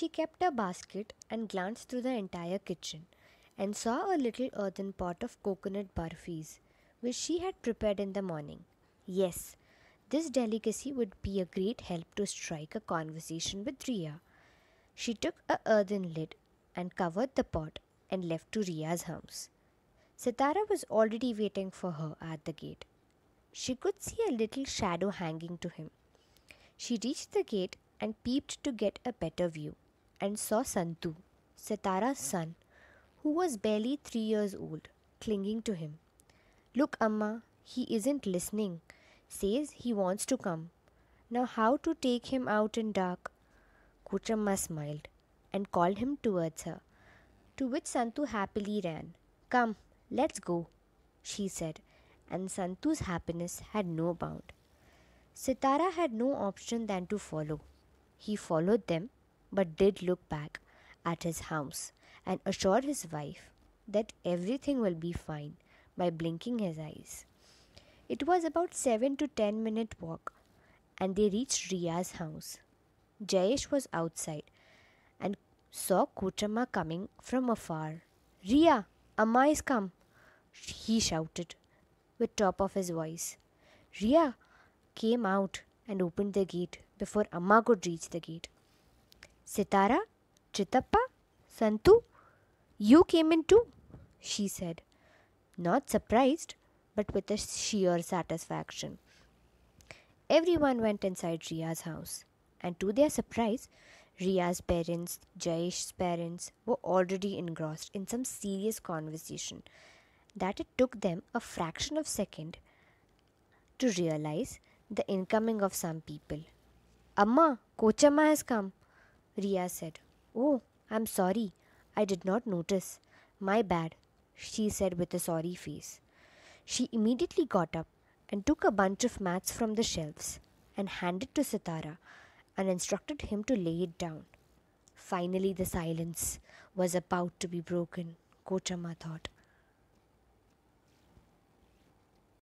She kept a basket and glanced through the entire kitchen and saw a little earthen pot of coconut barfis which she had prepared in the morning. Yes, this delicacy would be a great help to strike a conversation with Ria. She took a earthen lid and covered the pot and left to Ria's house. Sitara was already waiting for her at the gate. She could see a little shadow hanging to him. She reached the gate and peeped to get a better view and saw Santu, Setara's son, who was barely three years old, clinging to him. Look, Amma, he isn't listening, says he wants to come. Now, how to take him out in dark? Kuchamma smiled and called him towards her, to which Santu happily ran. Come, let's go, she said, and Santu's happiness had no bound. Sitara had no option than to follow. He followed them but did look back at his house and assured his wife that everything will be fine by blinking his eyes. It was about 7 to 10 minute walk and they reached Riya's house. Jayesh was outside and saw Kutama coming from afar. Riya, Amma is come, he shouted with top of his voice. Riya came out and opened the gate before Amma could reach the gate. Sitara, Chitappa, Santu, you came in too, she said, not surprised but with a sheer satisfaction. Everyone went inside Ria's house, and to their surprise, Ria's parents, Jayesh's parents were already engrossed in some serious conversation that it took them a fraction of a second to realize the incoming of some people. Amma, Kochamma has come, Ria said. Oh, I'm sorry. I did not notice. My bad, she said with a sorry face. She immediately got up and took a bunch of mats from the shelves and handed to Sitara and instructed him to lay it down. Finally, the silence was about to be broken, Kochama thought.